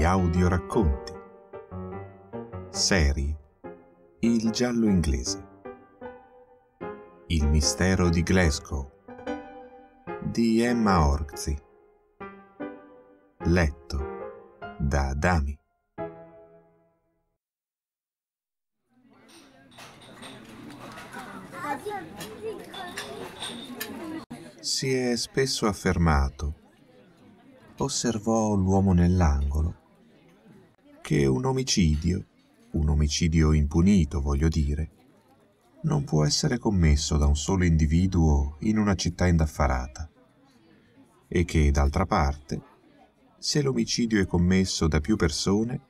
degli audioracconti. Serie Il giallo inglese. Il mistero di Glasgow di Emma Orzi. Letto da Adami. Si è spesso affermato osservò l'uomo nell'angolo che un omicidio, un omicidio impunito voglio dire, non può essere commesso da un solo individuo in una città indaffarata e che, d'altra parte, se l'omicidio è commesso da più persone,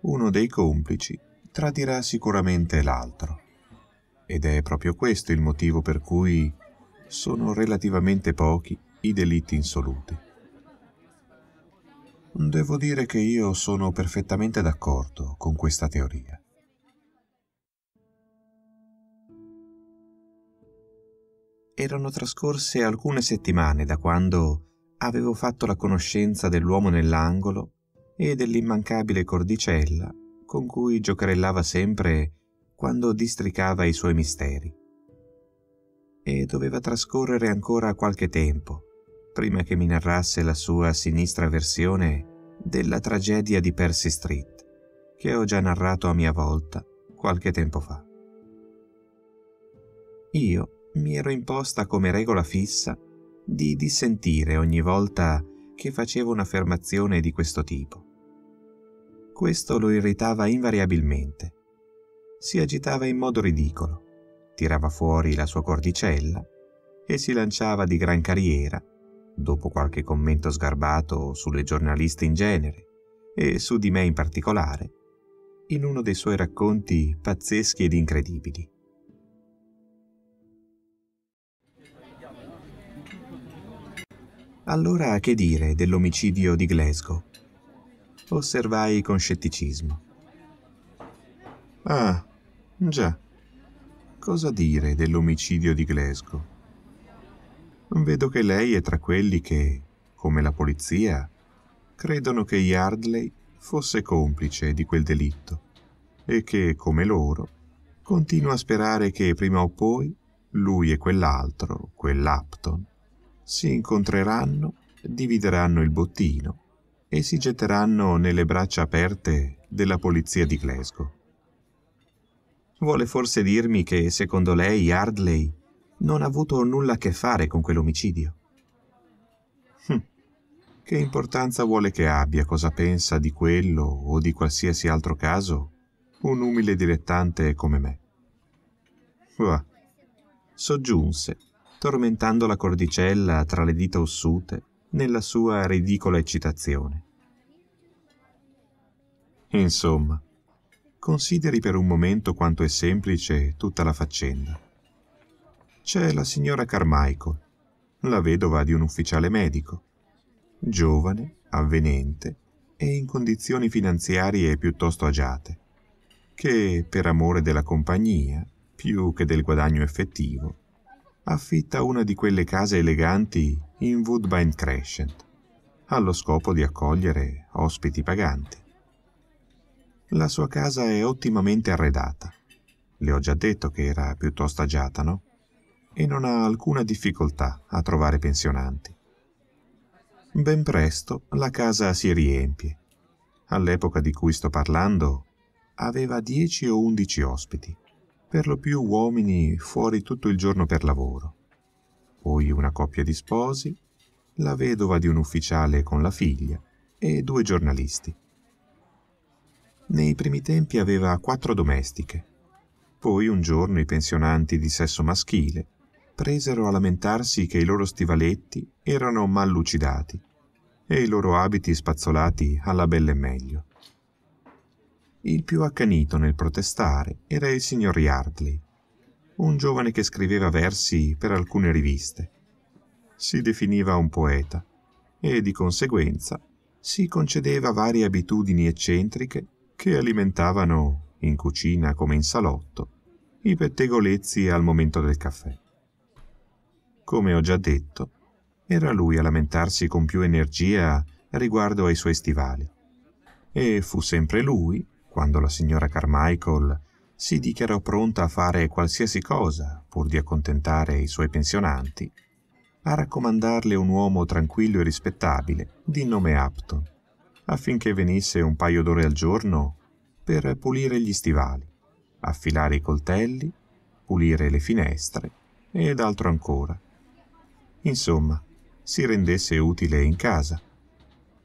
uno dei complici tradirà sicuramente l'altro. Ed è proprio questo il motivo per cui sono relativamente pochi i delitti insoluti. Devo dire che io sono perfettamente d'accordo con questa teoria. Erano trascorse alcune settimane da quando avevo fatto la conoscenza dell'uomo nell'angolo e dell'immancabile cordicella con cui giocherellava sempre quando districava i suoi misteri. E doveva trascorrere ancora qualche tempo prima che mi narrasse la sua sinistra versione della tragedia di Percy Street, che ho già narrato a mia volta qualche tempo fa. Io mi ero imposta come regola fissa di dissentire ogni volta che facevo un'affermazione di questo tipo. Questo lo irritava invariabilmente. Si agitava in modo ridicolo, tirava fuori la sua cordicella e si lanciava di gran carriera dopo qualche commento sgarbato sulle giornaliste in genere e su di me in particolare, in uno dei suoi racconti pazzeschi ed incredibili. Allora che dire dell'omicidio di Glasgow? Osservai con scetticismo. Ah, già. Cosa dire dell'omicidio di Glasgow? Vedo che lei è tra quelli che, come la polizia, credono che Yardley fosse complice di quel delitto e che, come loro, continua a sperare che prima o poi lui e quell'altro, quell'Apton, si incontreranno, divideranno il bottino e si getteranno nelle braccia aperte della polizia di Glasgow. Vuole forse dirmi che secondo lei Yardley non ha avuto nulla a che fare con quell'omicidio. Hm. Che importanza vuole che abbia cosa pensa di quello o di qualsiasi altro caso un umile dilettante come me? Uah. Soggiunse, tormentando la cordicella tra le dita ossute nella sua ridicola eccitazione. Insomma, consideri per un momento quanto è semplice tutta la faccenda c'è la signora Carmichael, la vedova di un ufficiale medico, giovane, avvenente e in condizioni finanziarie piuttosto agiate, che per amore della compagnia, più che del guadagno effettivo, affitta una di quelle case eleganti in Woodbine Crescent, allo scopo di accogliere ospiti paganti. La sua casa è ottimamente arredata. Le ho già detto che era piuttosto agiata, no? e non ha alcuna difficoltà a trovare pensionanti. Ben presto la casa si riempie. All'epoca di cui sto parlando aveva 10 o 11 ospiti, per lo più uomini fuori tutto il giorno per lavoro. Poi una coppia di sposi, la vedova di un ufficiale con la figlia e due giornalisti. Nei primi tempi aveva quattro domestiche. Poi un giorno i pensionanti di sesso maschile presero a lamentarsi che i loro stivaletti erano mal lucidati e i loro abiti spazzolati alla belle meglio. Il più accanito nel protestare era il signor Yardley, un giovane che scriveva versi per alcune riviste. Si definiva un poeta e di conseguenza si concedeva varie abitudini eccentriche che alimentavano, in cucina come in salotto, i pettegolezzi al momento del caffè. Come ho già detto, era lui a lamentarsi con più energia riguardo ai suoi stivali. E fu sempre lui, quando la signora Carmichael si dichiarò pronta a fare qualsiasi cosa pur di accontentare i suoi pensionanti, a raccomandarle un uomo tranquillo e rispettabile di nome Apton, affinché venisse un paio d'ore al giorno per pulire gli stivali, affilare i coltelli, pulire le finestre ed altro ancora Insomma, si rendesse utile in casa.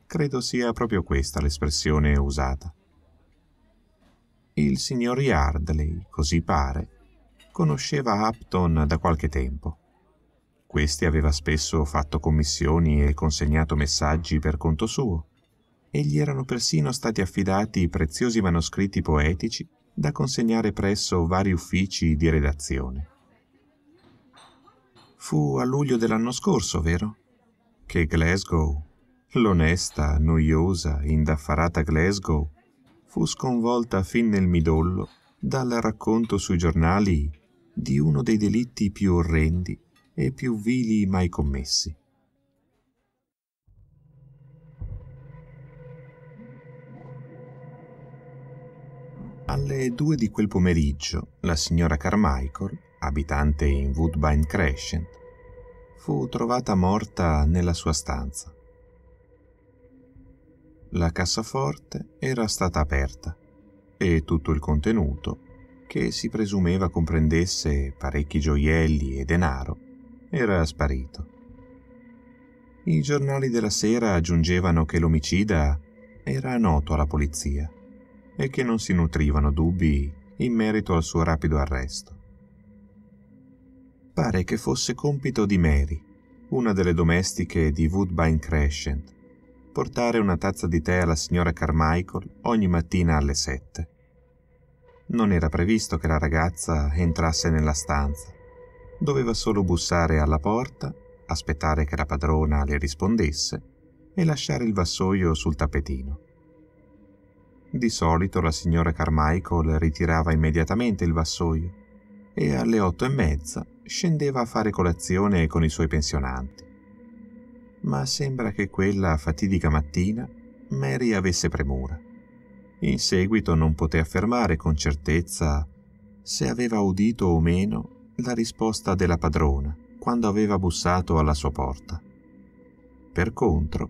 Credo sia proprio questa l'espressione usata. Il signor Yardley, così pare, conosceva Upton da qualche tempo. Questi aveva spesso fatto commissioni e consegnato messaggi per conto suo, e gli erano persino stati affidati preziosi manoscritti poetici da consegnare presso vari uffici di redazione. Fu a luglio dell'anno scorso, vero? Che Glasgow, l'onesta, noiosa, indaffarata Glasgow, fu sconvolta fin nel midollo dal racconto sui giornali di uno dei delitti più orrendi e più vili mai commessi. Alle due di quel pomeriggio la signora Carmichael abitante in Woodbine Crescent, fu trovata morta nella sua stanza. La cassaforte era stata aperta e tutto il contenuto, che si presumeva comprendesse parecchi gioielli e denaro, era sparito. I giornali della sera aggiungevano che l'omicida era noto alla polizia e che non si nutrivano dubbi in merito al suo rapido arresto pare che fosse compito di Mary, una delle domestiche di Woodbine Crescent, portare una tazza di tè alla signora Carmichael ogni mattina alle sette. Non era previsto che la ragazza entrasse nella stanza. Doveva solo bussare alla porta, aspettare che la padrona le rispondesse e lasciare il vassoio sul tappetino. Di solito la signora Carmichael ritirava immediatamente il vassoio e alle otto e mezza scendeva a fare colazione con i suoi pensionanti. Ma sembra che quella fatidica mattina Mary avesse premura. In seguito non poté affermare con certezza se aveva udito o meno la risposta della padrona quando aveva bussato alla sua porta. Per contro,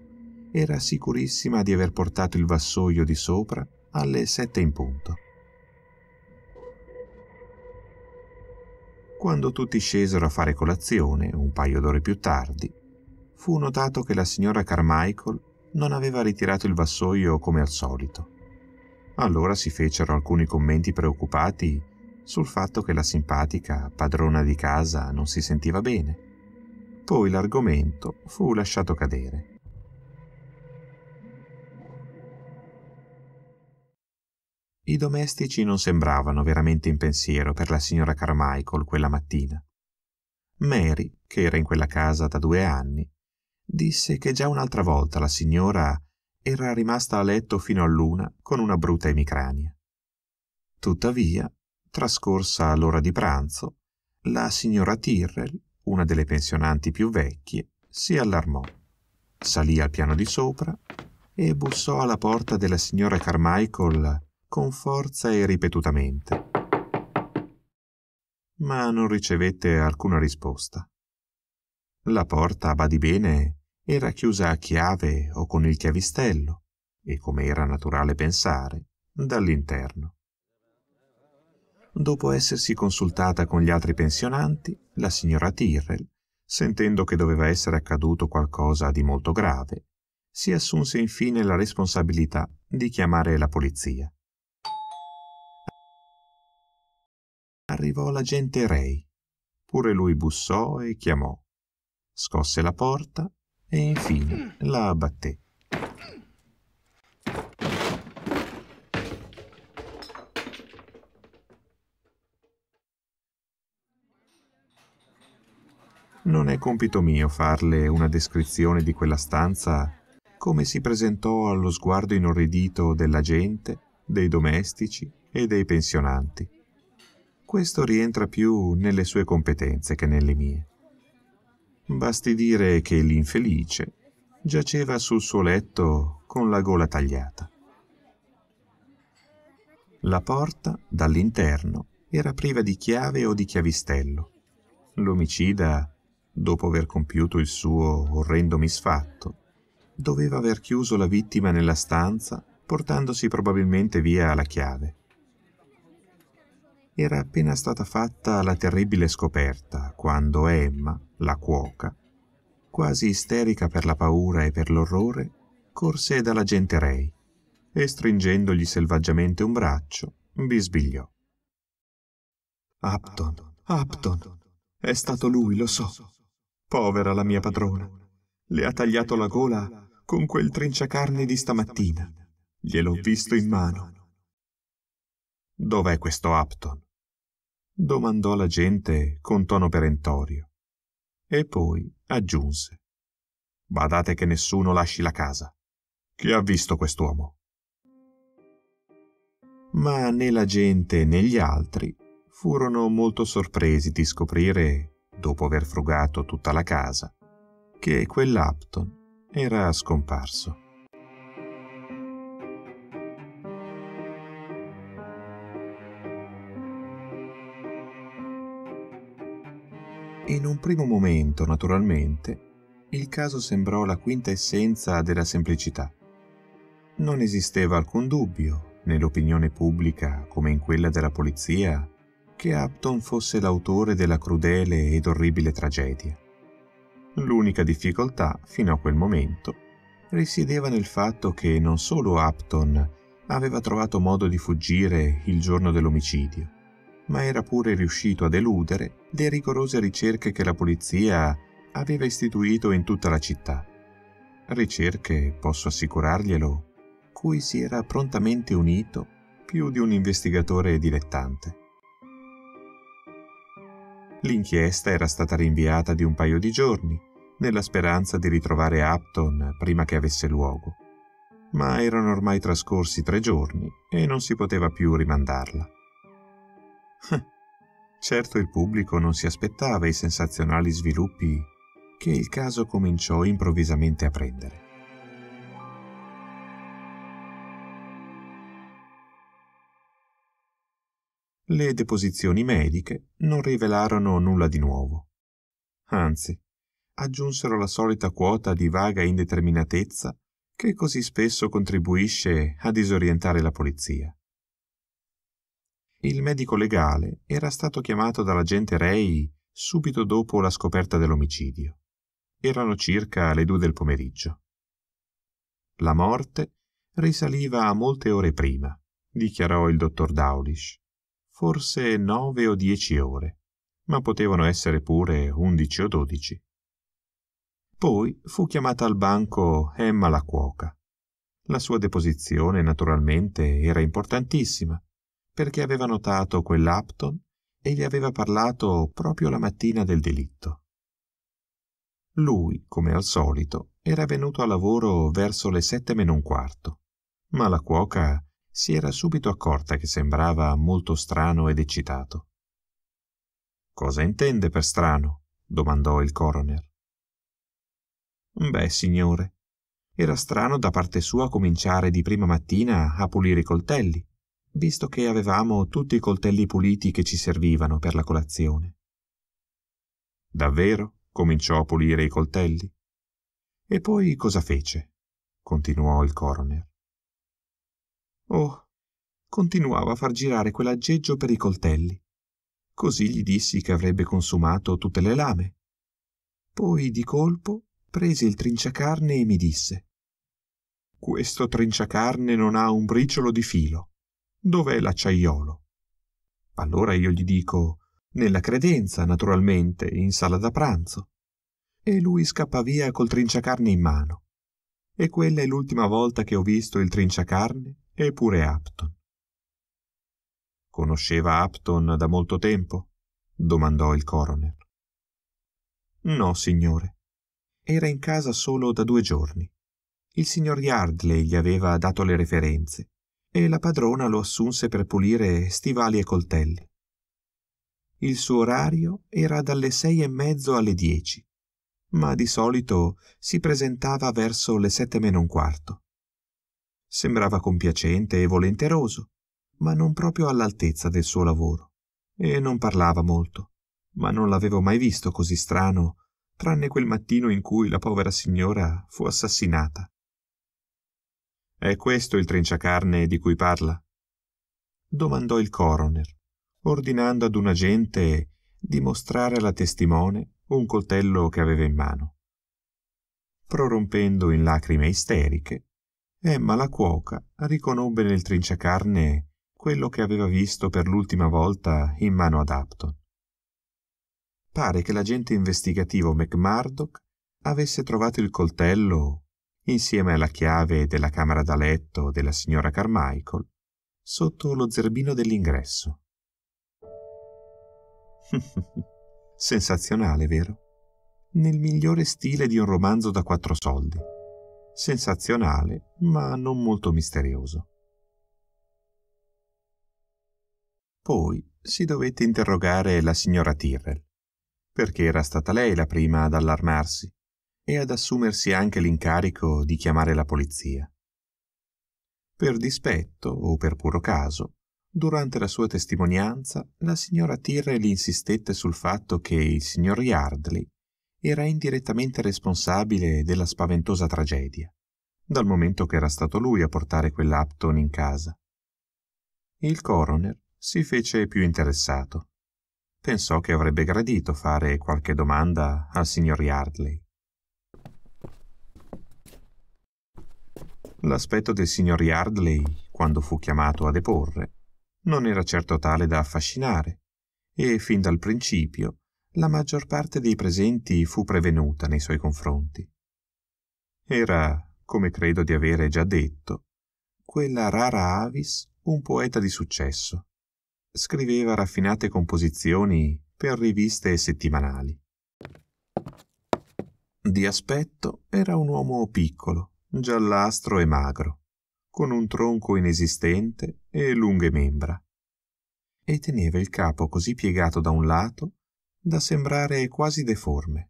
era sicurissima di aver portato il vassoio di sopra alle sette in punto. Quando tutti scesero a fare colazione, un paio d'ore più tardi, fu notato che la signora Carmichael non aveva ritirato il vassoio come al solito. Allora si fecero alcuni commenti preoccupati sul fatto che la simpatica padrona di casa non si sentiva bene. Poi l'argomento fu lasciato cadere. I domestici non sembravano veramente in pensiero per la signora Carmichael quella mattina. Mary, che era in quella casa da due anni, disse che già un'altra volta la signora era rimasta a letto fino a luna con una brutta emicrania. Tuttavia, trascorsa l'ora di pranzo, la signora Tyrrell, una delle pensionanti più vecchie, si allarmò, salì al piano di sopra e bussò alla porta della signora Carmichael con forza e ripetutamente. Ma non ricevette alcuna risposta. La porta, badi bene, era chiusa a chiave o con il chiavistello, e come era naturale pensare, dall'interno. Dopo essersi consultata con gli altri pensionanti, la signora Tyrrell, sentendo che doveva essere accaduto qualcosa di molto grave, si assunse infine la responsabilità di chiamare la polizia. arrivò l'agente rei pure lui bussò e chiamò scosse la porta e infine la abbatté Non è compito mio farle una descrizione di quella stanza, come si presentò allo sguardo inorridito della gente, dei domestici e dei pensionanti. Questo rientra più nelle sue competenze che nelle mie. Basti dire che l'infelice giaceva sul suo letto con la gola tagliata. La porta, dall'interno, era priva di chiave o di chiavistello. L'omicida, dopo aver compiuto il suo orrendo misfatto, doveva aver chiuso la vittima nella stanza portandosi probabilmente via la chiave era appena stata fatta la terribile scoperta quando Emma, la cuoca, quasi isterica per la paura e per l'orrore, corse dalla gente Ray e stringendogli selvaggiamente un braccio, bisbigliò. Upton, Upton, è stato lui, lo so. Povera la mia padrona. Le ha tagliato la gola con quel trinciacarne di stamattina. Gliel'ho visto in mano. Dov'è questo Upton? domandò la gente con tono perentorio. E poi aggiunse. Badate che nessuno lasci la casa. Chi ha visto quest'uomo? Ma né la gente né gli altri furono molto sorpresi di scoprire, dopo aver frugato tutta la casa, che quell'Apton era scomparso. in un primo momento, naturalmente, il caso sembrò la quinta essenza della semplicità. Non esisteva alcun dubbio, nell'opinione pubblica come in quella della polizia, che Upton fosse l'autore della crudele ed orribile tragedia. L'unica difficoltà, fino a quel momento, risiedeva nel fatto che non solo Upton aveva trovato modo di fuggire il giorno dell'omicidio, ma era pure riuscito a deludere le rigorose ricerche che la polizia aveva istituito in tutta la città. Ricerche, posso assicurarglielo, cui si era prontamente unito più di un investigatore dilettante. L'inchiesta era stata rinviata di un paio di giorni, nella speranza di ritrovare Upton prima che avesse luogo. Ma erano ormai trascorsi tre giorni e non si poteva più rimandarla. Certo il pubblico non si aspettava i sensazionali sviluppi che il caso cominciò improvvisamente a prendere. Le deposizioni mediche non rivelarono nulla di nuovo. Anzi, aggiunsero la solita quota di vaga indeterminatezza che così spesso contribuisce a disorientare la polizia il medico legale era stato chiamato dall'agente Ray subito dopo la scoperta dell'omicidio. Erano circa le due del pomeriggio. La morte risaliva a molte ore prima, dichiarò il dottor Dawlish. Forse nove o dieci ore, ma potevano essere pure undici o dodici. Poi fu chiamata al banco Emma la cuoca. La sua deposizione, naturalmente, era importantissima perché aveva notato quell'Apton e gli aveva parlato proprio la mattina del delitto. Lui, come al solito, era venuto a lavoro verso le sette meno un quarto, ma la cuoca si era subito accorta che sembrava molto strano ed eccitato. Cosa intende per strano? domandò il coroner. Beh, signore, era strano da parte sua cominciare di prima mattina a pulire i coltelli, visto che avevamo tutti i coltelli puliti che ci servivano per la colazione. Davvero cominciò a pulire i coltelli? E poi cosa fece? continuò il coroner. Oh, continuava a far girare quell'aggeggio per i coltelli. Così gli dissi che avrebbe consumato tutte le lame. Poi di colpo prese il trinciacarne e mi disse Questo trinciacarne non ha un briciolo di filo dov'è l'acciaiolo. Allora io gli dico, nella credenza, naturalmente, in sala da pranzo. E lui scappa via col trinciacarne in mano. E quella è l'ultima volta che ho visto il trinciacarne e pure Apton. Conosceva Apton da molto tempo? domandò il coroner. No, signore. Era in casa solo da due giorni. Il signor Yardley gli aveva dato le referenze e la padrona lo assunse per pulire stivali e coltelli. Il suo orario era dalle sei e mezzo alle dieci, ma di solito si presentava verso le sette meno un quarto. Sembrava compiacente e volenteroso, ma non proprio all'altezza del suo lavoro, e non parlava molto, ma non l'avevo mai visto così strano, tranne quel mattino in cui la povera signora fu assassinata. È questo il trinciacarne di cui parla? domandò il coroner, ordinando ad un agente di mostrare alla testimone un coltello che aveva in mano. Prorompendo in lacrime isteriche, Emma la cuoca riconobbe nel trinciacarne quello che aveva visto per l'ultima volta in mano ad Apton. Pare che l'agente investigativo McMurdoch avesse trovato il coltello insieme alla chiave della camera da letto della signora Carmichael, sotto lo zerbino dell'ingresso. Sensazionale, vero? Nel migliore stile di un romanzo da quattro soldi. Sensazionale, ma non molto misterioso. Poi si dovette interrogare la signora Tyrrell, perché era stata lei la prima ad allarmarsi e ad assumersi anche l'incarico di chiamare la polizia. Per dispetto o per puro caso, durante la sua testimonianza la signora Tirrell insistette sul fatto che il signor Yardley era indirettamente responsabile della spaventosa tragedia, dal momento che era stato lui a portare quell'Apton in casa. Il coroner si fece più interessato. Pensò che avrebbe gradito fare qualche domanda al signor Yardley. L'aspetto del signor Yardley, quando fu chiamato a deporre, non era certo tale da affascinare, e fin dal principio la maggior parte dei presenti fu prevenuta nei suoi confronti. Era, come credo di avere già detto, quella rara avis un poeta di successo. Scriveva raffinate composizioni per riviste settimanali. Di aspetto era un uomo piccolo, giallastro e magro, con un tronco inesistente e lunghe membra, e teneva il capo così piegato da un lato da sembrare quasi deforme.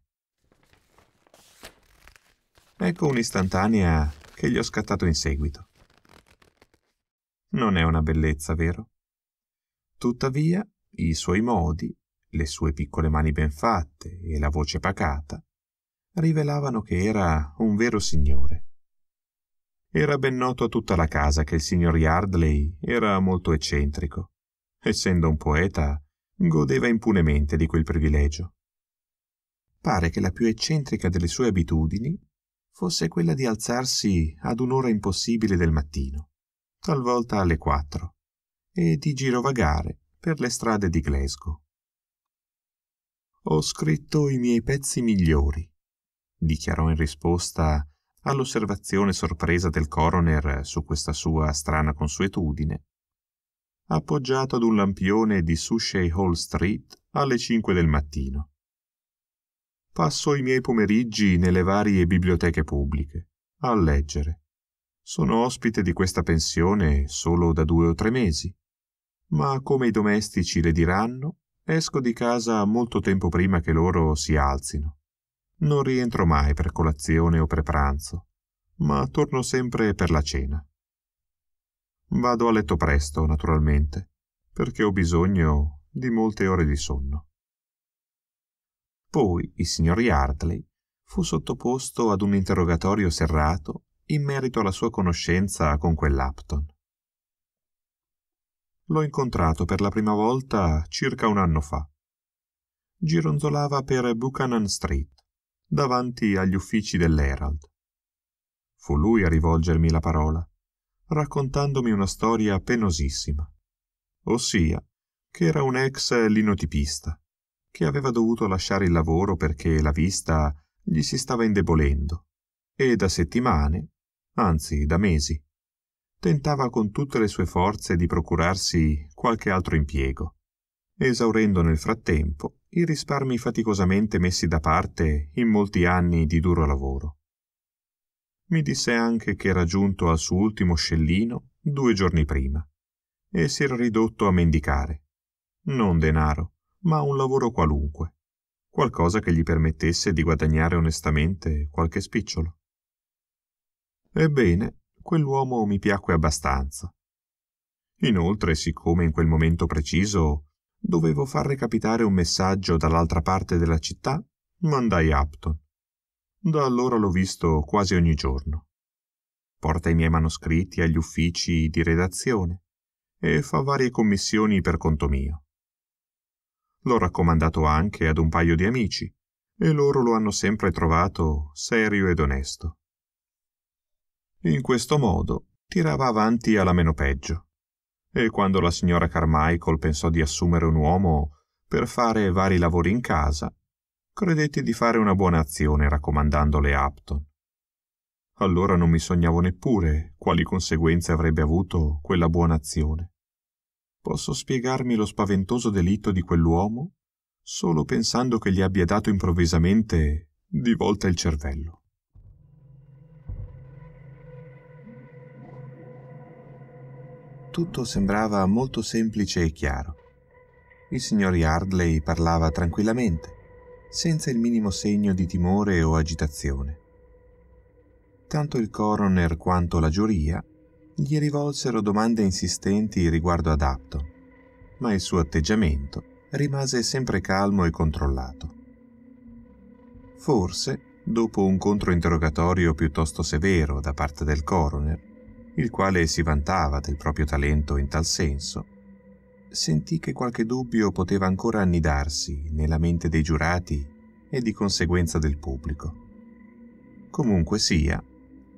Ecco un'istantanea che gli ho scattato in seguito. Non è una bellezza, vero? Tuttavia, i suoi modi, le sue piccole mani ben fatte e la voce pacata rivelavano che era un vero signore. Era ben noto a tutta la casa che il signor Yardley era molto eccentrico. Essendo un poeta, godeva impunemente di quel privilegio. Pare che la più eccentrica delle sue abitudini fosse quella di alzarsi ad un'ora impossibile del mattino, talvolta alle quattro, e di girovagare per le strade di Glasgow. Ho scritto i miei pezzi migliori, dichiarò in risposta all'osservazione sorpresa del coroner su questa sua strana consuetudine. Appoggiato ad un lampione di Sushay Hall Street alle 5 del mattino. Passo i miei pomeriggi nelle varie biblioteche pubbliche, a leggere. Sono ospite di questa pensione solo da due o tre mesi, ma come i domestici le diranno, esco di casa molto tempo prima che loro si alzino. Non rientro mai per colazione o per pranzo, ma torno sempre per la cena. Vado a letto presto, naturalmente, perché ho bisogno di molte ore di sonno. Poi il signor Yardley fu sottoposto ad un interrogatorio serrato in merito alla sua conoscenza con quell'Apton. L'ho incontrato per la prima volta circa un anno fa. Gironzolava per Buchanan Street davanti agli uffici dell'Herald. Fu lui a rivolgermi la parola, raccontandomi una storia penosissima, ossia che era un ex linotipista, che aveva dovuto lasciare il lavoro perché la vista gli si stava indebolendo, e da settimane, anzi da mesi, tentava con tutte le sue forze di procurarsi qualche altro impiego, esaurendo nel frattempo i risparmi faticosamente messi da parte in molti anni di duro lavoro. Mi disse anche che era giunto al suo ultimo scellino due giorni prima e si era ridotto a mendicare. Non denaro, ma un lavoro qualunque, qualcosa che gli permettesse di guadagnare onestamente qualche spicciolo. Ebbene, quell'uomo mi piacque abbastanza. Inoltre, siccome in quel momento preciso dovevo far recapitare un messaggio dall'altra parte della città, mandai Upton. Da allora l'ho visto quasi ogni giorno. Porta i miei manoscritti agli uffici di redazione e fa varie commissioni per conto mio. L'ho raccomandato anche ad un paio di amici e loro lo hanno sempre trovato serio ed onesto. In questo modo tirava avanti alla meno peggio e quando la signora Carmichael pensò di assumere un uomo per fare vari lavori in casa, credetti di fare una buona azione raccomandandole Upton. Allora non mi sognavo neppure quali conseguenze avrebbe avuto quella buona azione. Posso spiegarmi lo spaventoso delitto di quell'uomo solo pensando che gli abbia dato improvvisamente di volta il cervello. Tutto sembrava molto semplice e chiaro. Il signor Yardley parlava tranquillamente, senza il minimo segno di timore o agitazione. Tanto il coroner quanto la giuria gli rivolsero domande insistenti riguardo ad Apton, ma il suo atteggiamento rimase sempre calmo e controllato. Forse, dopo un controinterrogatorio piuttosto severo da parte del coroner, il quale si vantava del proprio talento in tal senso, sentì che qualche dubbio poteva ancora annidarsi nella mente dei giurati e di conseguenza del pubblico. Comunque sia,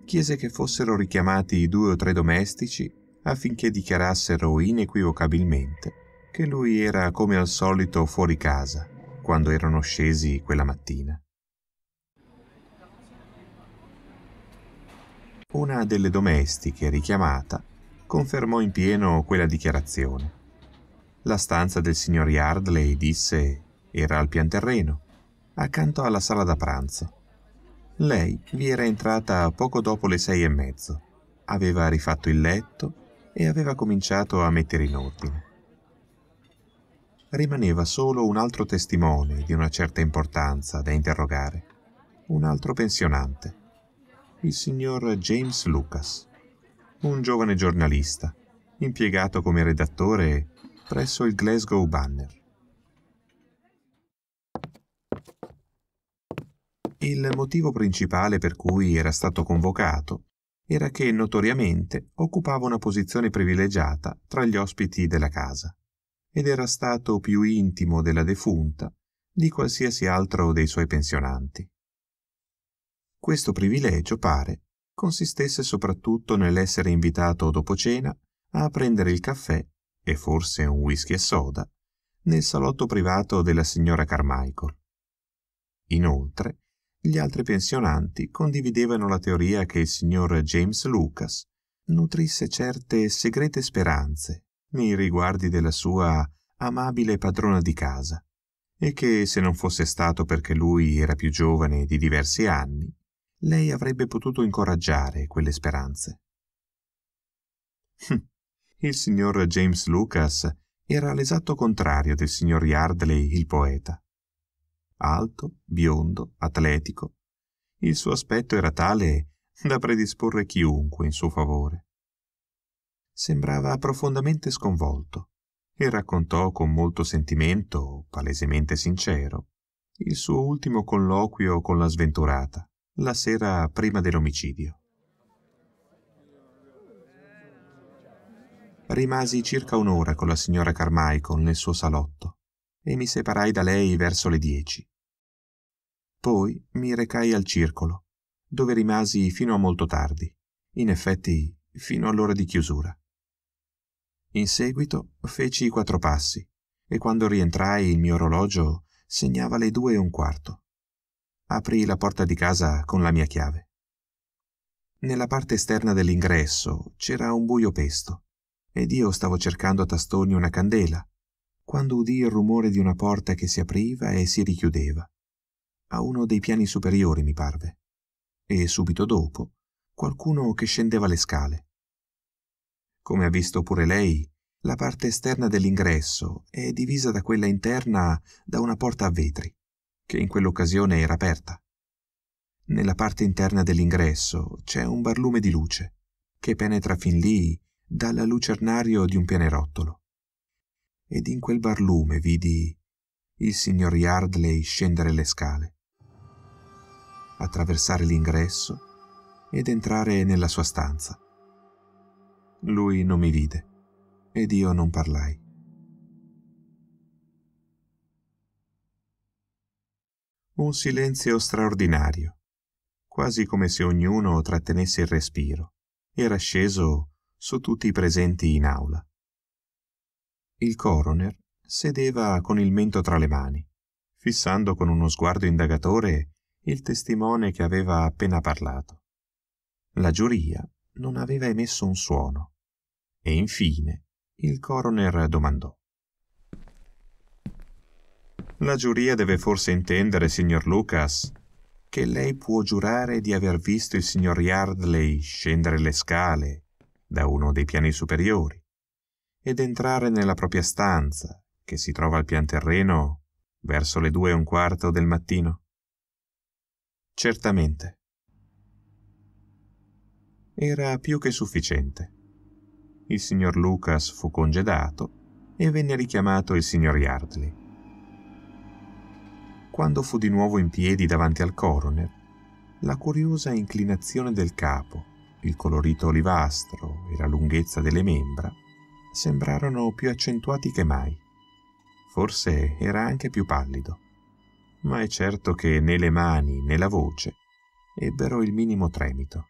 chiese che fossero richiamati due o tre domestici affinché dichiarassero inequivocabilmente che lui era come al solito fuori casa quando erano scesi quella mattina. Una delle domestiche, richiamata, confermò in pieno quella dichiarazione. La stanza del signor Yardley, disse, era al pian terreno, accanto alla sala da pranzo. Lei vi era entrata poco dopo le sei e mezzo, aveva rifatto il letto e aveva cominciato a mettere in ordine. Rimaneva solo un altro testimone di una certa importanza da interrogare, un altro pensionante il signor James Lucas, un giovane giornalista, impiegato come redattore presso il Glasgow Banner. Il motivo principale per cui era stato convocato era che notoriamente occupava una posizione privilegiata tra gli ospiti della casa ed era stato più intimo della defunta di qualsiasi altro dei suoi pensionanti. Questo privilegio pare consistesse soprattutto nell'essere invitato dopo cena a prendere il caffè e forse un whisky e soda nel salotto privato della signora Carmichael. Inoltre, gli altri pensionanti condividevano la teoria che il signor James Lucas nutrisse certe segrete speranze nei riguardi della sua amabile padrona di casa e che se non fosse stato perché lui era più giovane di diversi anni, lei avrebbe potuto incoraggiare quelle speranze. Hm. Il signor James Lucas era l'esatto contrario del signor Yardley, il poeta. Alto, biondo, atletico, il suo aspetto era tale da predisporre chiunque in suo favore. Sembrava profondamente sconvolto e raccontò con molto sentimento, palesemente sincero, il suo ultimo colloquio con la sventurata la sera prima dell'omicidio. Rimasi circa un'ora con la signora Carmichael nel suo salotto e mi separai da lei verso le dieci. Poi mi recai al circolo, dove rimasi fino a molto tardi, in effetti fino all'ora di chiusura. In seguito feci i quattro passi e quando rientrai il mio orologio segnava le due e un quarto. Aprii la porta di casa con la mia chiave. Nella parte esterna dell'ingresso c'era un buio pesto ed io stavo cercando a tastoni una candela, quando udì il rumore di una porta che si apriva e si richiudeva. A uno dei piani superiori mi parve. E subito dopo qualcuno che scendeva le scale. Come ha visto pure lei, la parte esterna dell'ingresso è divisa da quella interna da una porta a vetri che in quell'occasione era aperta. Nella parte interna dell'ingresso c'è un barlume di luce, che penetra fin lì dal lucernario di un pianerottolo. Ed in quel barlume vidi il signor Yardley scendere le scale, attraversare l'ingresso ed entrare nella sua stanza. Lui non mi vide ed io non parlai. Un silenzio straordinario, quasi come se ognuno trattenesse il respiro. Era sceso su tutti i presenti in aula. Il coroner sedeva con il mento tra le mani, fissando con uno sguardo indagatore il testimone che aveva appena parlato. La giuria non aveva emesso un suono. E infine il coroner domandò. La giuria deve forse intendere, signor Lucas, che lei può giurare di aver visto il signor Yardley scendere le scale da uno dei piani superiori ed entrare nella propria stanza, che si trova al pian terreno, verso le due e un quarto del mattino. Certamente. Era più che sufficiente. Il signor Lucas fu congedato e venne richiamato il signor Yardley quando fu di nuovo in piedi davanti al coroner, la curiosa inclinazione del capo, il colorito olivastro e la lunghezza delle membra sembrarono più accentuati che mai. Forse era anche più pallido, ma è certo che né le mani né la voce ebbero il minimo tremito.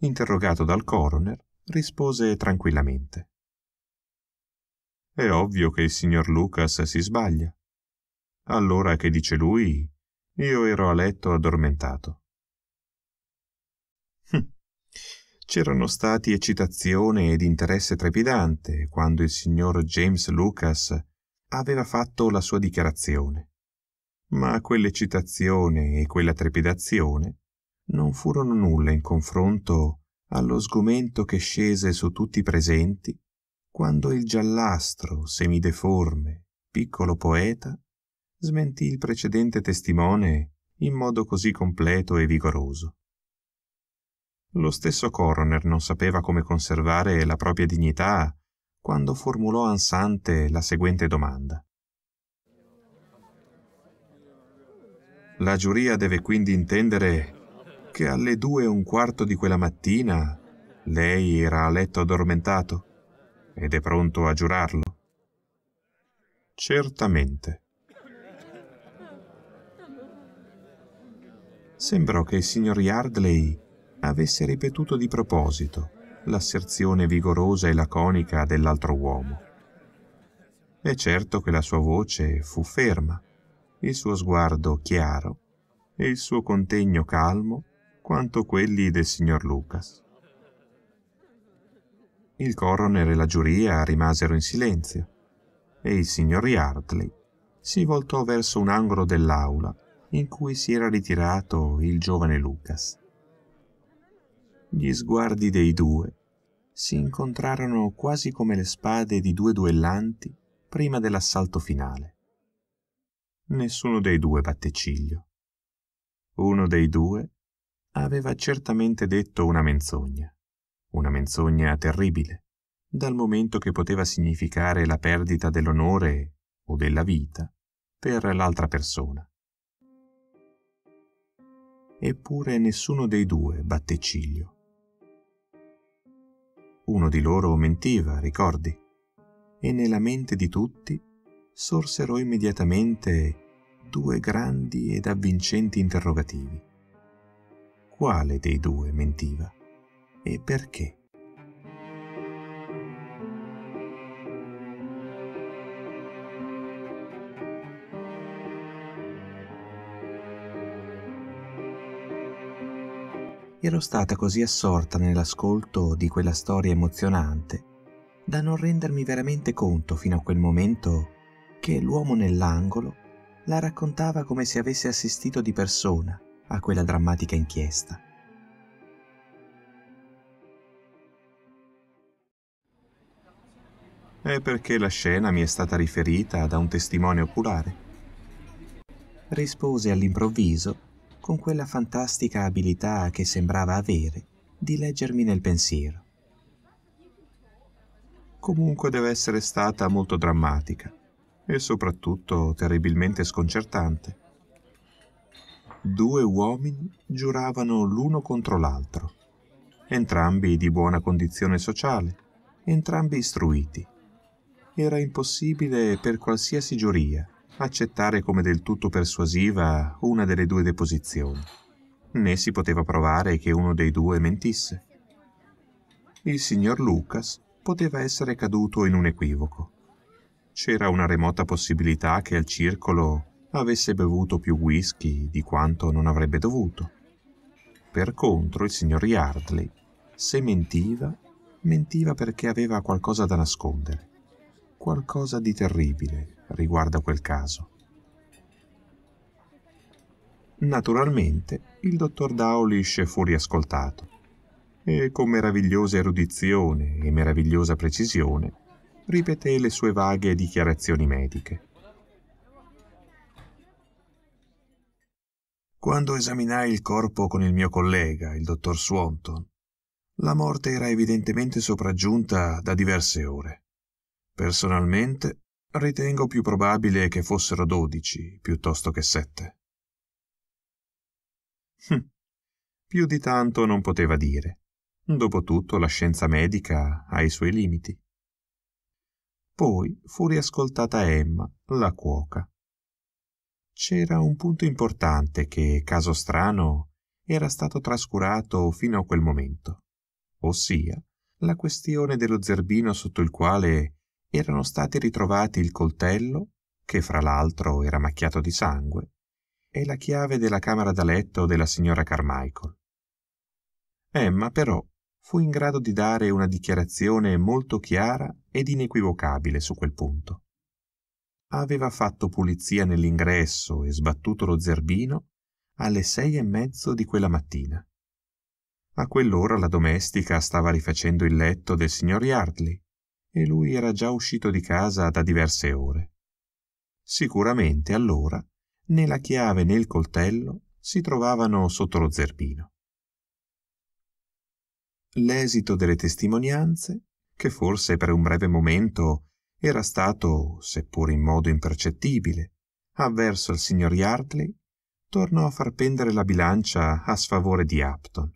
Interrogato dal coroner, rispose tranquillamente. È ovvio che il signor Lucas si sbaglia. Allora che dice lui, io ero a letto addormentato. Hm. C'erano stati eccitazione ed interesse trepidante quando il signor James Lucas aveva fatto la sua dichiarazione. Ma quell'eccitazione e quella trepidazione non furono nulla in confronto allo sgomento che scese su tutti i presenti quando il giallastro, semideforme, piccolo poeta, smentì il precedente testimone in modo così completo e vigoroso. Lo stesso coroner non sapeva come conservare la propria dignità quando formulò ansante la seguente domanda. La giuria deve quindi intendere che alle due e un quarto di quella mattina lei era a letto addormentato? ed è pronto a giurarlo? Certamente. Sembrò che il signor Yardley avesse ripetuto di proposito l'asserzione vigorosa e laconica dell'altro uomo. È certo che la sua voce fu ferma, il suo sguardo chiaro e il suo contegno calmo quanto quelli del signor Lucas. Il coroner e la giuria rimasero in silenzio e il signor Yardley si voltò verso un angolo dell'aula in cui si era ritirato il giovane Lucas. Gli sguardi dei due si incontrarono quasi come le spade di due duellanti prima dell'assalto finale. Nessuno dei due batte ciglio. Uno dei due aveva certamente detto una menzogna. Una menzogna terribile, dal momento che poteva significare la perdita dell'onore o della vita per l'altra persona. Eppure nessuno dei due batte ciglio. Uno di loro mentiva, ricordi, e nella mente di tutti sorsero immediatamente due grandi ed avvincenti interrogativi. Quale dei due mentiva? e perché. Ero stata così assorta nell'ascolto di quella storia emozionante da non rendermi veramente conto fino a quel momento che l'uomo nell'angolo la raccontava come se avesse assistito di persona a quella drammatica inchiesta. è perché la scena mi è stata riferita da un testimone oculare. Rispose all'improvviso con quella fantastica abilità che sembrava avere di leggermi nel pensiero. Comunque deve essere stata molto drammatica e soprattutto terribilmente sconcertante. Due uomini giuravano l'uno contro l'altro, entrambi di buona condizione sociale, entrambi istruiti era impossibile per qualsiasi giuria accettare come del tutto persuasiva una delle due deposizioni, né si poteva provare che uno dei due mentisse. Il signor Lucas poteva essere caduto in un equivoco. C'era una remota possibilità che al circolo avesse bevuto più whisky di quanto non avrebbe dovuto. Per contro il signor Yardley, se mentiva, mentiva perché aveva qualcosa da nascondere qualcosa di terribile riguardo a quel caso. Naturalmente il dottor Daulish fu riascoltato e con meravigliosa erudizione e meravigliosa precisione ripeté le sue vaghe dichiarazioni mediche. Quando esaminai il corpo con il mio collega, il dottor Swanton, la morte era evidentemente sopraggiunta da diverse ore. Personalmente ritengo più probabile che fossero dodici piuttosto che sette. Hm. Più di tanto non poteva dire. Dopotutto la scienza medica ha i suoi limiti. Poi fu riascoltata Emma, la cuoca. C'era un punto importante che, caso strano, era stato trascurato fino a quel momento, ossia la questione dello zerbino sotto il quale erano stati ritrovati il coltello che fra l'altro era macchiato di sangue e la chiave della camera da letto della signora Carmichael. Emma però fu in grado di dare una dichiarazione molto chiara ed inequivocabile su quel punto. Aveva fatto pulizia nell'ingresso e sbattuto lo zerbino alle sei e mezzo di quella mattina. A quell'ora la domestica stava rifacendo il letto del signor Yardley e lui era già uscito di casa da diverse ore. Sicuramente allora né la chiave né il coltello si trovavano sotto lo zerbino. L'esito delle testimonianze, che forse per un breve momento era stato, seppur in modo impercettibile, avverso al signor Yardley, tornò a far pendere la bilancia a sfavore di Apton.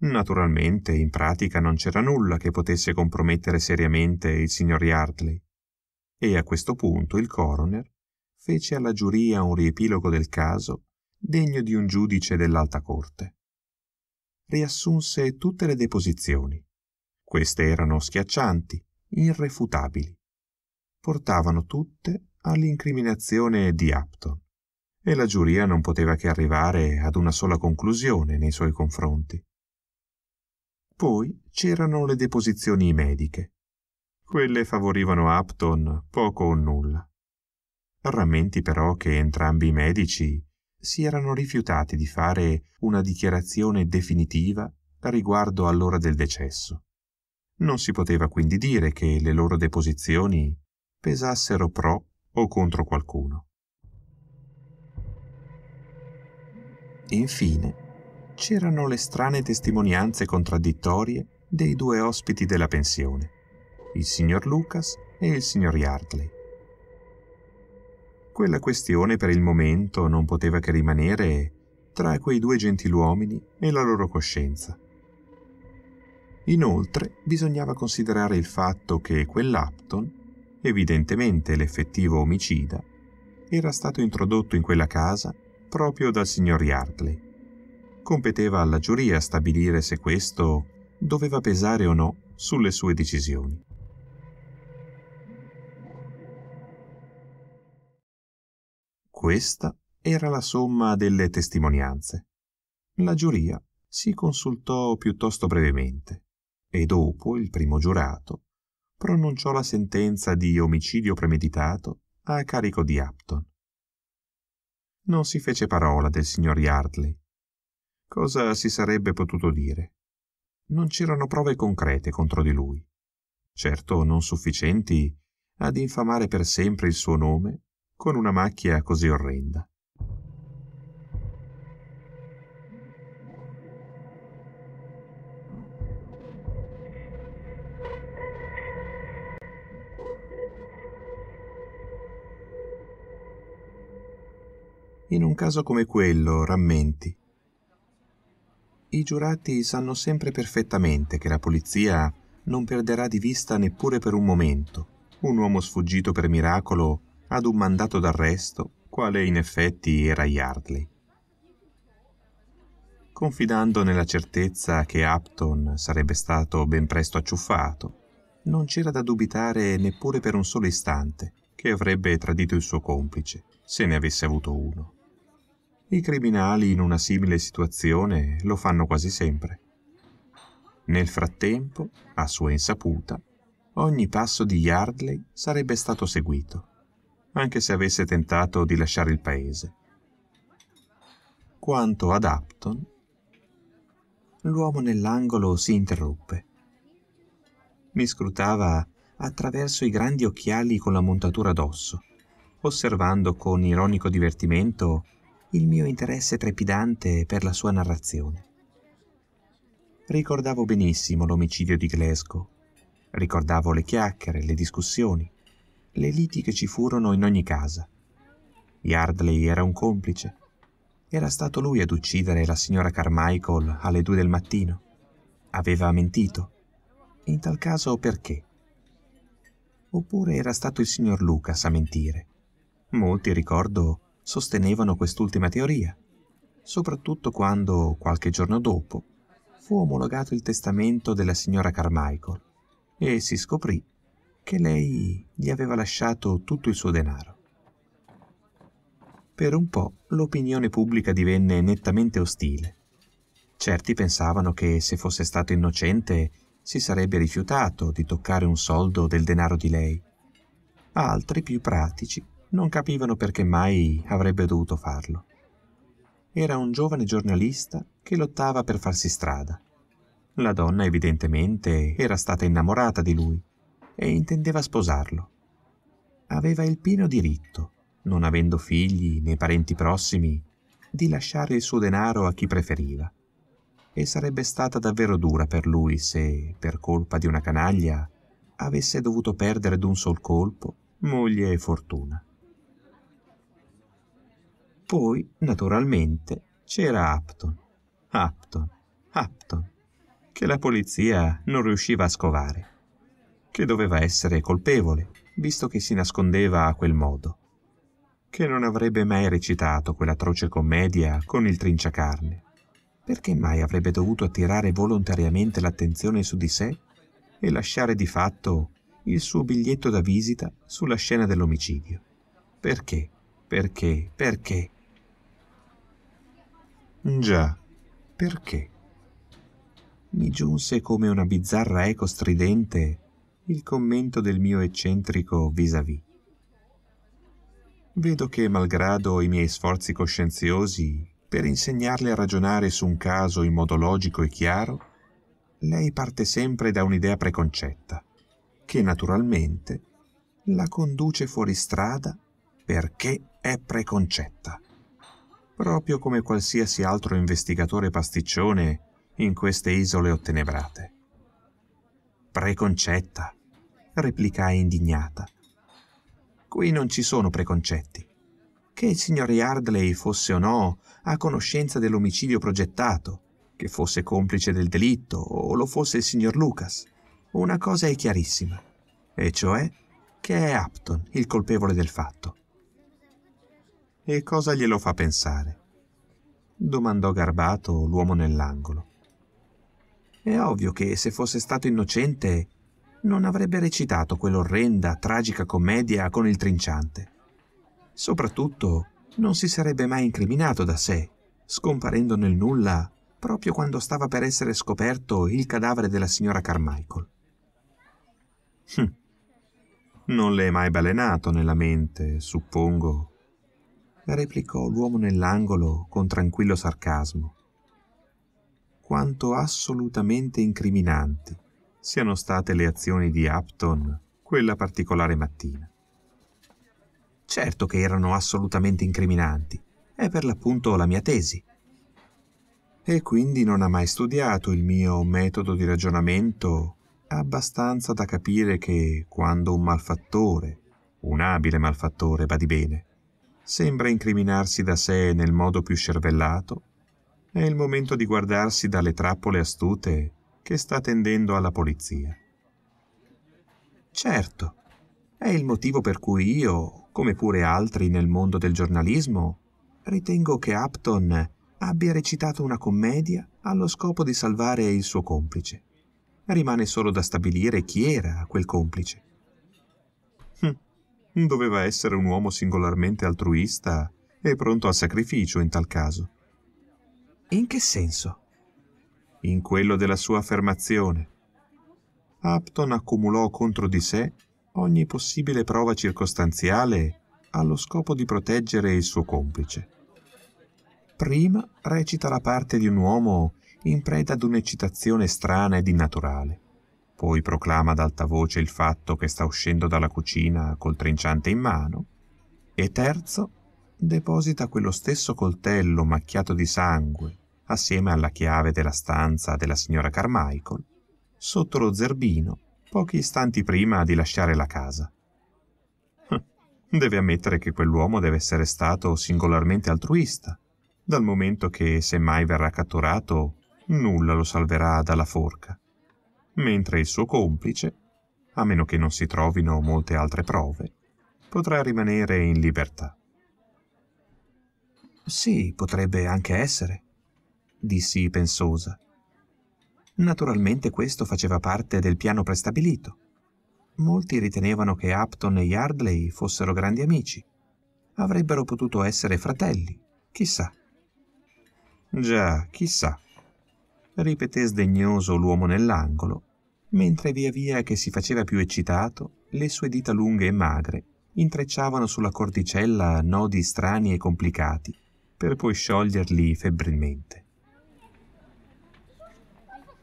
Naturalmente, in pratica non c'era nulla che potesse compromettere seriamente il signor Yardley. E a questo punto il coroner fece alla giuria un riepilogo del caso degno di un giudice dell'alta corte. Riassunse tutte le deposizioni. Queste erano schiaccianti, irrefutabili. Portavano tutte all'incriminazione di Upton e la giuria non poteva che arrivare ad una sola conclusione nei suoi confronti. Poi c'erano le deposizioni mediche. Quelle favorivano Upton poco o nulla. Rammenti però che entrambi i medici si erano rifiutati di fare una dichiarazione definitiva riguardo all'ora del decesso. Non si poteva quindi dire che le loro deposizioni pesassero pro o contro qualcuno. Infine, c'erano le strane testimonianze contraddittorie dei due ospiti della pensione, il signor Lucas e il signor Yardley. Quella questione per il momento non poteva che rimanere tra quei due gentiluomini e la loro coscienza. Inoltre bisognava considerare il fatto che quell'Apton, evidentemente l'effettivo omicida, era stato introdotto in quella casa proprio dal signor Yardley competeva alla giuria stabilire se questo doveva pesare o no sulle sue decisioni. Questa era la somma delle testimonianze. La giuria si consultò piuttosto brevemente e dopo il primo giurato pronunciò la sentenza di omicidio premeditato a carico di Upton. Non si fece parola del signor Yardley, Cosa si sarebbe potuto dire? Non c'erano prove concrete contro di lui, certo non sufficienti ad infamare per sempre il suo nome con una macchia così orrenda. In un caso come quello, rammenti, i giurati sanno sempre perfettamente che la polizia non perderà di vista neppure per un momento un uomo sfuggito per miracolo ad un mandato d'arresto quale in effetti era Yardley. Confidando nella certezza che Upton sarebbe stato ben presto acciuffato, non c'era da dubitare neppure per un solo istante che avrebbe tradito il suo complice, se ne avesse avuto uno. I criminali in una simile situazione lo fanno quasi sempre. Nel frattempo, a sua insaputa, ogni passo di Yardley sarebbe stato seguito, anche se avesse tentato di lasciare il paese. Quanto ad Upton, l'uomo nell'angolo si interruppe. Mi scrutava attraverso i grandi occhiali con la montatura d'osso, osservando con ironico divertimento il mio interesse trepidante per la sua narrazione. Ricordavo benissimo l'omicidio di Glasgow, ricordavo le chiacchiere, le discussioni, le liti che ci furono in ogni casa. Yardley era un complice. Era stato lui ad uccidere la signora Carmichael alle due del mattino. Aveva mentito. In tal caso perché? Oppure era stato il signor Lucas a mentire. Molti, ricordo, sostenevano quest'ultima teoria, soprattutto quando, qualche giorno dopo, fu omologato il testamento della signora Carmichael e si scoprì che lei gli aveva lasciato tutto il suo denaro. Per un po' l'opinione pubblica divenne nettamente ostile. Certi pensavano che se fosse stato innocente si sarebbe rifiutato di toccare un soldo del denaro di lei. Altri più pratici non capivano perché mai avrebbe dovuto farlo. Era un giovane giornalista che lottava per farsi strada. La donna evidentemente era stata innamorata di lui e intendeva sposarlo. Aveva il pieno diritto, non avendo figli né parenti prossimi, di lasciare il suo denaro a chi preferiva. E sarebbe stata davvero dura per lui se, per colpa di una canaglia, avesse dovuto perdere d'un sol colpo moglie e fortuna. Poi, naturalmente, c'era Upton, Upton, Upton, che la polizia non riusciva a scovare, che doveva essere colpevole, visto che si nascondeva a quel modo, che non avrebbe mai recitato quell'atroce commedia con il trinciacarne. Perché mai avrebbe dovuto attirare volontariamente l'attenzione su di sé e lasciare di fatto il suo biglietto da visita sulla scena dell'omicidio? Perché? Perché? Perché? Già, perché? Mi giunse come una bizzarra eco stridente il commento del mio eccentrico vis-à-vis. Vedo che, malgrado i miei sforzi coscienziosi per insegnarle a ragionare su un caso in modo logico e chiaro, lei parte sempre da un'idea preconcetta, che naturalmente la conduce fuori strada perché è preconcetta proprio come qualsiasi altro investigatore pasticcione in queste isole ottenebrate. Preconcetta, replicai indignata. Qui non ci sono preconcetti. Che il signor Yardley fosse o no a conoscenza dell'omicidio progettato, che fosse complice del delitto o lo fosse il signor Lucas, una cosa è chiarissima, e cioè che è Apton il colpevole del fatto. E cosa glielo fa pensare? domandò garbato l'uomo nell'angolo. È ovvio che se fosse stato innocente non avrebbe recitato quell'orrenda, tragica commedia con il trinciante. Soprattutto non si sarebbe mai incriminato da sé, scomparendo nel nulla proprio quando stava per essere scoperto il cadavere della signora Carmichael. Hm. Non le è mai balenato nella mente, suppongo, replicò l'uomo nell'angolo con tranquillo sarcasmo, quanto assolutamente incriminanti siano state le azioni di Upton quella particolare mattina. Certo che erano assolutamente incriminanti, è per l'appunto la mia tesi. E quindi non ha mai studiato il mio metodo di ragionamento abbastanza da capire che quando un malfattore, un abile malfattore, va di bene, sembra incriminarsi da sé nel modo più scervellato, è il momento di guardarsi dalle trappole astute che sta tendendo alla polizia. Certo, è il motivo per cui io, come pure altri nel mondo del giornalismo, ritengo che Upton abbia recitato una commedia allo scopo di salvare il suo complice. Rimane solo da stabilire chi era quel complice. Doveva essere un uomo singolarmente altruista e pronto al sacrificio in tal caso. In che senso? In quello della sua affermazione. Upton accumulò contro di sé ogni possibile prova circostanziale allo scopo di proteggere il suo complice. Prima recita la parte di un uomo in preda ad un'eccitazione strana ed innaturale poi proclama ad alta voce il fatto che sta uscendo dalla cucina col trinciante in mano, e terzo deposita quello stesso coltello macchiato di sangue assieme alla chiave della stanza della signora Carmichael sotto lo zerbino pochi istanti prima di lasciare la casa. Deve ammettere che quell'uomo deve essere stato singolarmente altruista, dal momento che se mai verrà catturato nulla lo salverà dalla forca mentre il suo complice, a meno che non si trovino molte altre prove, potrà rimanere in libertà. Sì, potrebbe anche essere, dissi pensosa. Naturalmente questo faceva parte del piano prestabilito. Molti ritenevano che Upton e Yardley fossero grandi amici. Avrebbero potuto essere fratelli, chissà. Già, chissà ripeté sdegnoso l'uomo nell'angolo, mentre via via che si faceva più eccitato, le sue dita lunghe e magre intrecciavano sulla corticella nodi strani e complicati, per poi scioglierli febbrilmente.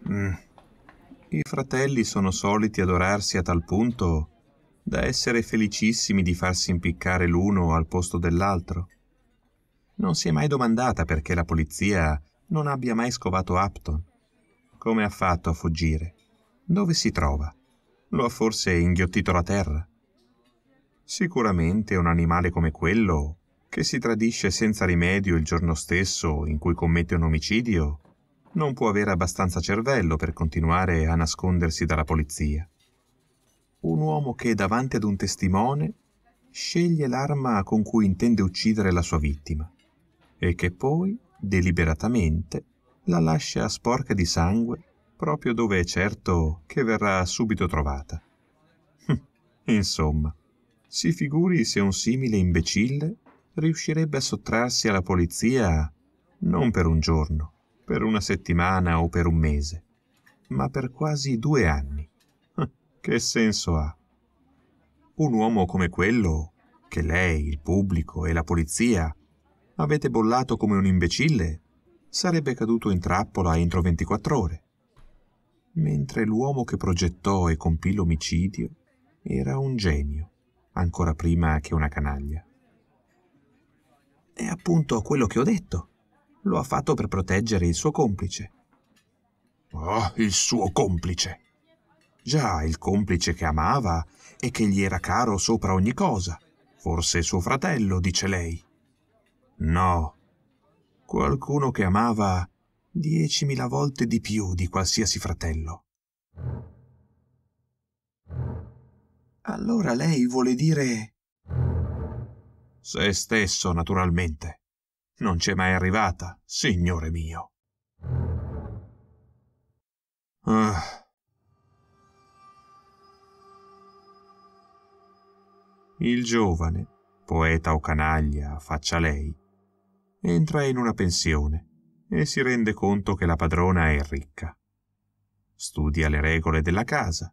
Mm. I fratelli sono soliti adorarsi a tal punto da essere felicissimi di farsi impiccare l'uno al posto dell'altro. Non si è mai domandata perché la polizia non abbia mai scovato Upton. Come ha fatto a fuggire? Dove si trova? Lo ha forse inghiottito la terra? Sicuramente un animale come quello, che si tradisce senza rimedio il giorno stesso in cui commette un omicidio, non può avere abbastanza cervello per continuare a nascondersi dalla polizia. Un uomo che davanti ad un testimone sceglie l'arma con cui intende uccidere la sua vittima e che poi deliberatamente la lascia sporca di sangue proprio dove è certo che verrà subito trovata. Hm, insomma, si figuri se un simile imbecille riuscirebbe a sottrarsi alla polizia non per un giorno, per una settimana o per un mese, ma per quasi due anni. Hm, che senso ha? Un uomo come quello, che lei, il pubblico e la polizia Avete bollato come un imbecille? Sarebbe caduto in trappola entro 24 ore. Mentre l'uomo che progettò e compì l'omicidio era un genio, ancora prima che una canaglia. È appunto quello che ho detto. Lo ha fatto per proteggere il suo complice. Oh, il suo complice! Già, il complice che amava e che gli era caro sopra ogni cosa. Forse suo fratello, dice lei. No, qualcuno che amava diecimila volte di più di qualsiasi fratello. Allora lei vuole dire... Se stesso, naturalmente. Non c'è mai arrivata, signore mio. Ah. Il giovane, poeta o canaglia, faccia lei, entra in una pensione e si rende conto che la padrona è ricca. Studia le regole della casa,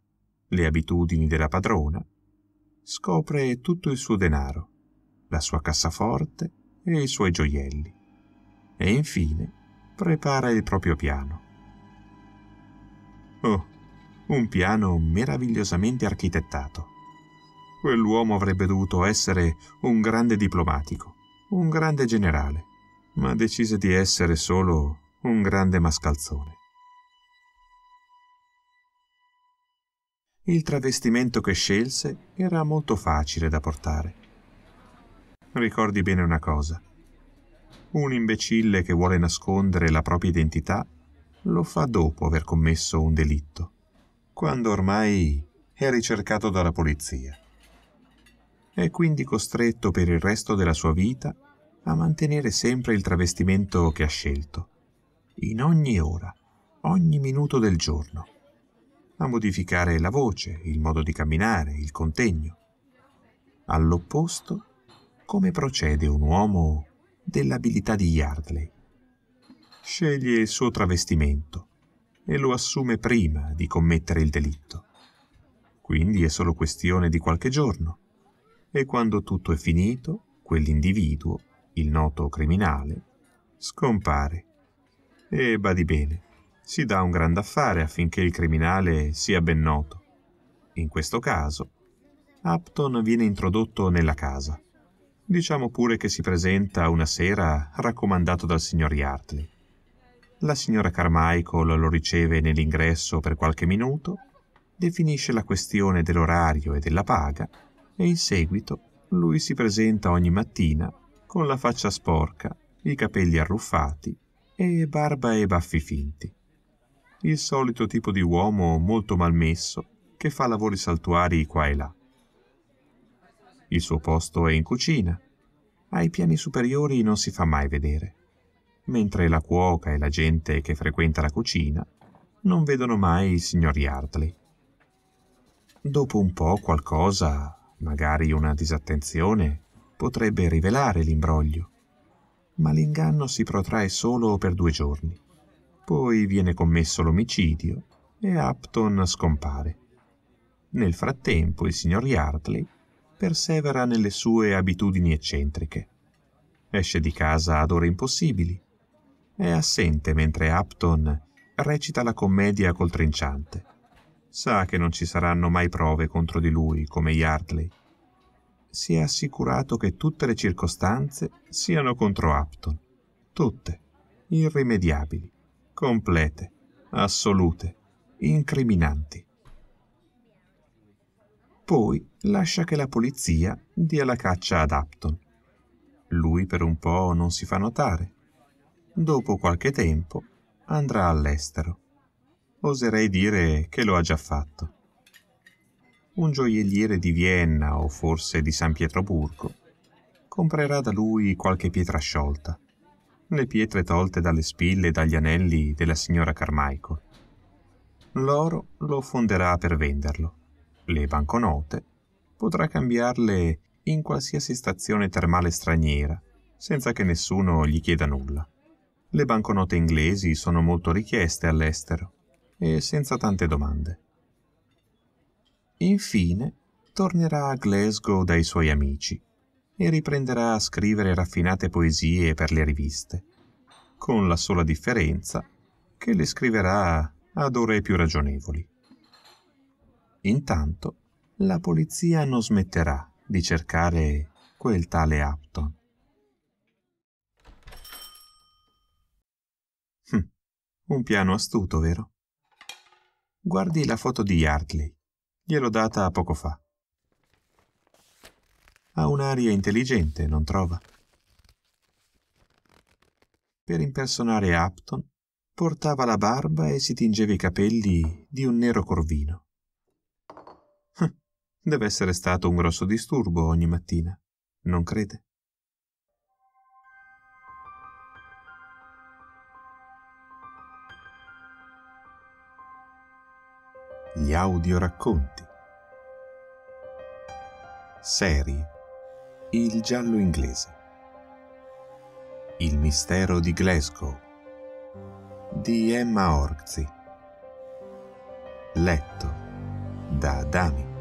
le abitudini della padrona, scopre tutto il suo denaro, la sua cassaforte e i suoi gioielli e infine prepara il proprio piano. Oh, un piano meravigliosamente architettato. Quell'uomo avrebbe dovuto essere un grande diplomatico, un grande generale, ma decise di essere solo un grande mascalzone. Il travestimento che scelse era molto facile da portare. Ricordi bene una cosa. Un imbecille che vuole nascondere la propria identità lo fa dopo aver commesso un delitto, quando ormai è ricercato dalla polizia. È quindi costretto per il resto della sua vita a mantenere sempre il travestimento che ha scelto, in ogni ora, ogni minuto del giorno, a modificare la voce, il modo di camminare, il contegno. All'opposto, come procede un uomo dell'abilità di Yardley? Sceglie il suo travestimento e lo assume prima di commettere il delitto. Quindi è solo questione di qualche giorno e quando tutto è finito, quell'individuo il noto criminale, scompare. E badi bene, si dà un grande affare affinché il criminale sia ben noto. In questo caso, Upton viene introdotto nella casa. Diciamo pure che si presenta una sera raccomandato dal signor Yardley. La signora Carmichael lo riceve nell'ingresso per qualche minuto, definisce la questione dell'orario e della paga e in seguito lui si presenta ogni mattina con la faccia sporca, i capelli arruffati e barba e baffi finti. Il solito tipo di uomo molto malmesso che fa lavori saltuari qua e là. Il suo posto è in cucina. Ai piani superiori non si fa mai vedere, mentre la cuoca e la gente che frequenta la cucina non vedono mai il signor Yardley. Dopo un po' qualcosa, magari una disattenzione, potrebbe rivelare l'imbroglio. Ma l'inganno si protrae solo per due giorni. Poi viene commesso l'omicidio e Upton scompare. Nel frattempo il signor Yardley persevera nelle sue abitudini eccentriche. Esce di casa ad ore impossibili. È assente mentre Upton recita la commedia col trinciante. Sa che non ci saranno mai prove contro di lui come Yardley si è assicurato che tutte le circostanze siano contro Upton. Tutte, irrimediabili, complete, assolute, incriminanti. Poi lascia che la polizia dia la caccia ad Upton. Lui per un po' non si fa notare. Dopo qualche tempo andrà all'estero. Oserei dire che lo ha già fatto un gioielliere di Vienna o forse di San Pietroburgo comprerà da lui qualche pietra sciolta, le pietre tolte dalle spille e dagli anelli della signora Carmaico. L'oro lo fonderà per venderlo. Le banconote potrà cambiarle in qualsiasi stazione termale straniera, senza che nessuno gli chieda nulla. Le banconote inglesi sono molto richieste all'estero e senza tante domande. Infine, tornerà a Glasgow dai suoi amici e riprenderà a scrivere raffinate poesie per le riviste, con la sola differenza che le scriverà ad ore più ragionevoli. Intanto, la polizia non smetterà di cercare quel tale Upton. Hm, un piano astuto, vero? Guardi la foto di Hartley. Gliel'ho data poco fa. Ha un'aria intelligente, non trova? Per impersonare Upton, portava la barba e si tingeva i capelli di un nero corvino. Hm, deve essere stato un grosso disturbo ogni mattina, non crede? audio racconti. Serie Il giallo inglese Il mistero di Glasgow di Emma Orzi letto da Dami.